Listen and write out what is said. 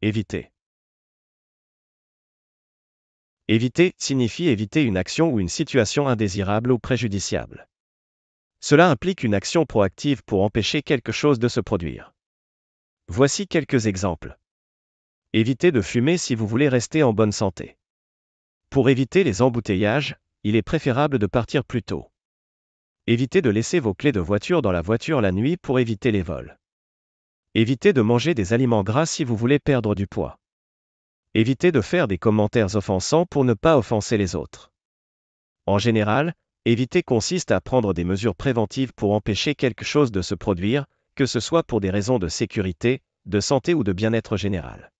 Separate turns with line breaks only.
Éviter. Éviter
signifie éviter une action ou une situation indésirable ou préjudiciable. Cela implique une action proactive pour empêcher quelque chose de se produire. Voici quelques exemples. Évitez de fumer si vous voulez rester en bonne santé. Pour éviter les embouteillages, il est préférable de partir plus tôt. Évitez de laisser vos clés de voiture dans la voiture la nuit pour éviter les vols. Évitez de manger des aliments gras si vous voulez perdre du poids. Évitez de faire des commentaires offensants pour ne pas offenser les autres. En général, éviter consiste à prendre des mesures préventives pour empêcher quelque chose de se produire, que ce soit pour des raisons de sécurité, de santé ou
de bien-être général.